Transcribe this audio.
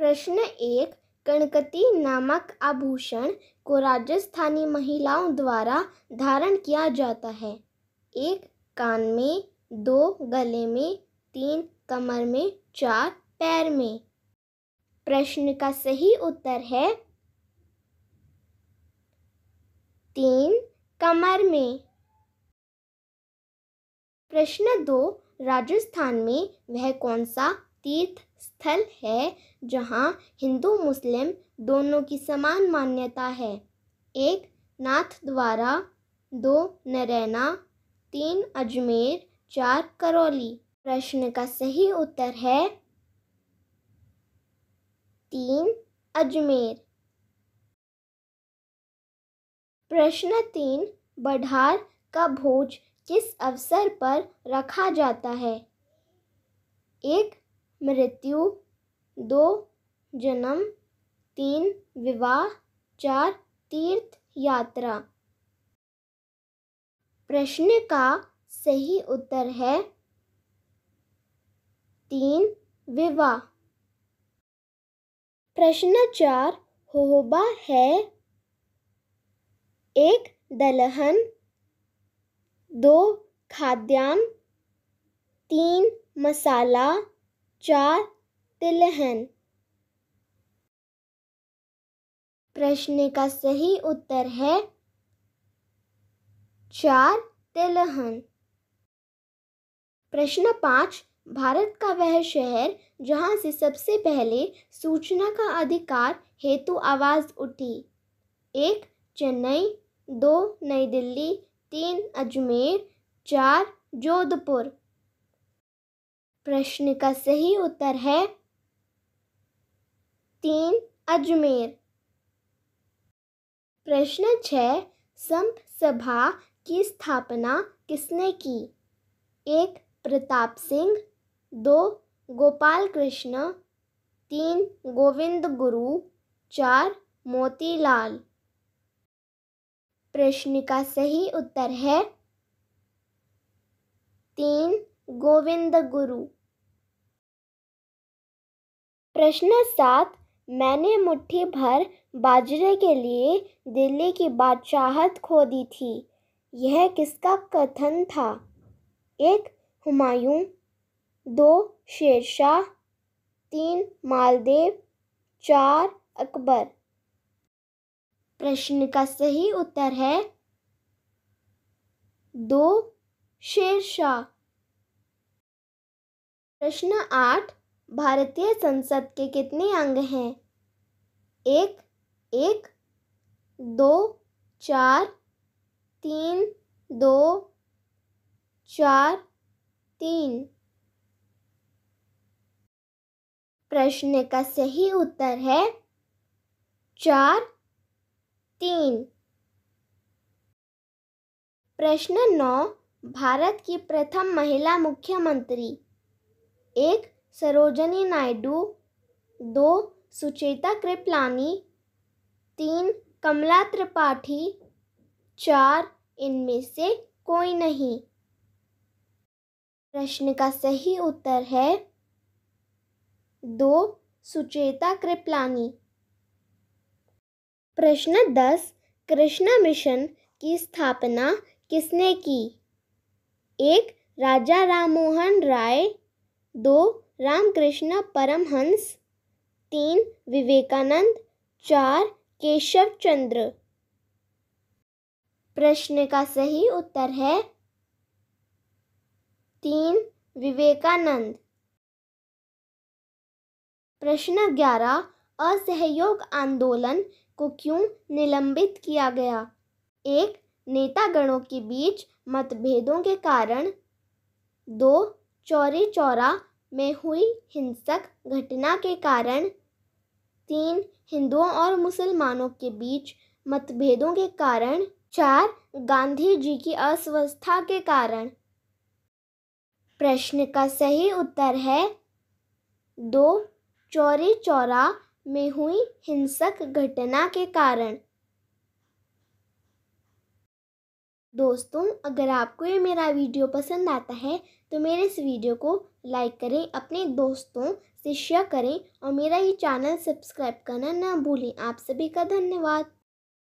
प्रश्न एक कणकती नामक आभूषण को राजस्थानी महिलाओं द्वारा धारण किया जाता है एक कान में दो गले में तीन कमर में चार पैर में प्रश्न का सही उत्तर है तीन कमर में प्रश्न दो राजस्थान में वह कौन सा तीर्थ स्थल है जहाँ हिंदू मुस्लिम दोनों की समान मान्यता है एक नाथ द्वारा दो नरैना तीन अजमेर चार करौली प्रश्न का सही उत्तर है तीन अजमेर प्रश्न तीन बढ़ार का भोज किस अवसर पर रखा जाता है एक मृत्यु दो जन्म तीन विवाह चार तीर्थ यात्रा प्रश्न का सही उत्तर है तीन विवाह प्रश्न चार होबा है एक दलहन दो खाद्यान्न तीन मसाला चार तिलहन प्रश्न का सही उत्तर है चार तिलहन प्रश्न पाँच भारत का वह शहर जहाँ से सबसे पहले सूचना का अधिकार हेतु आवाज़ उठी एक चेन्नई दो नई दिल्ली तीन अजमेर चार जोधपुर प्रश्न का सही उत्तर है तीन अजमेर प्रश्न छः संप सभा की स्थापना किसने की एक प्रताप सिंह दो गोपाल कृष्ण तीन गोविंद गुरु चार मोतीलाल प्रश्न का सही उत्तर है तीन गोविंद गुरु प्रश्न सात मैंने मुट्ठी भर बाजरे के लिए दिल्ली की बादशाहत खो दी थी यह किसका कथन था एक हुमायूं दो शेरशाह तीन मालदेव चार अकबर प्रश्न का सही उत्तर है दो शेरशाह प्रश्न आठ भारतीय संसद के कितने अंग हैं एक एक दो चार तीन दो चार तीन प्रश्न का सही उत्तर है चार तीन प्रश्न नौ भारत की प्रथम महिला मुख्यमंत्री एक सरोजनी नायडू दो सुचेता कृपलानी तीन कमला त्रिपाठी चार इनमें से कोई नहीं प्रश्न का सही उत्तर है दो सुचेता कृपलानी प्रश्न दस कृष्णा मिशन की स्थापना किसने की एक राजा राममोहन राय दो रामकृष्ण परमहंस तीन विवेकानंद चार केशव चंद्र प्रश्न का सही उत्तर है तीन विवेकानंद प्रश्न ग्यारह असहयोग आंदोलन को क्यों निलंबित किया गया एक नेतागणों के बीच मतभेदों के कारण दो चौरी चौरा में हुई हिंसक घटना के कारण तीन हिंदुओं और मुसलमानों के बीच मतभेदों के कारण चार गांधी जी की अस्वस्थता के कारण प्रश्न का सही उत्तर है दो चौरी चौरा में हुई हिंसक घटना के कारण दोस्तों अगर आपको ये मेरा वीडियो पसंद आता है तो मेरे इस वीडियो को लाइक करें अपने दोस्तों से शेयर करें और मेरा ये चैनल सब्सक्राइब करना ना भूलें आप सभी का धन्यवाद